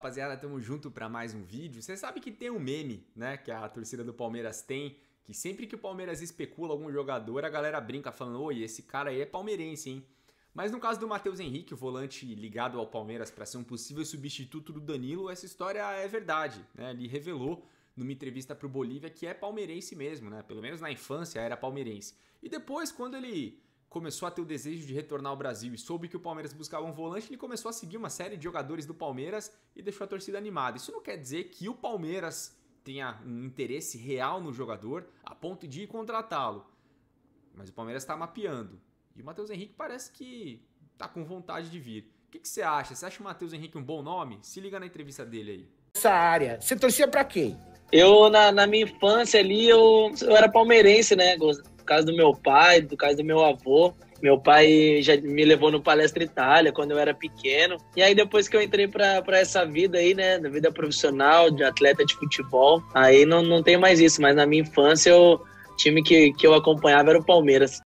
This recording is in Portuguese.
Rapaziada, tamo junto para mais um vídeo. Você sabe que tem um meme, né, que a torcida do Palmeiras tem, que sempre que o Palmeiras especula algum jogador, a galera brinca falando: "Oi, esse cara aí é palmeirense, hein?". Mas no caso do Matheus Henrique, o volante ligado ao Palmeiras para ser um possível substituto do Danilo, essa história é verdade, né? Ele revelou numa entrevista para o Bolívia que é palmeirense mesmo, né? Pelo menos na infância era palmeirense. E depois quando ele começou a ter o desejo de retornar ao Brasil e soube que o Palmeiras buscava um volante, ele começou a seguir uma série de jogadores do Palmeiras e deixou a torcida animada. Isso não quer dizer que o Palmeiras tenha um interesse real no jogador a ponto de contratá-lo. Mas o Palmeiras está mapeando. E o Matheus Henrique parece que está com vontade de vir. O que, que você acha? Você acha o Matheus Henrique um bom nome? Se liga na entrevista dele aí. Essa área, você torcia para quem? Eu, na, na, minha infância ali, eu, eu era palmeirense, né, Goza? caso do meu pai, do caso do meu avô. Meu pai já me levou no Palestra Itália quando eu era pequeno. E aí, depois que eu entrei para essa vida aí, né, da vida profissional, de atleta de futebol, aí não, não tem mais isso. Mas na minha infância, o time que, que eu acompanhava era o Palmeiras.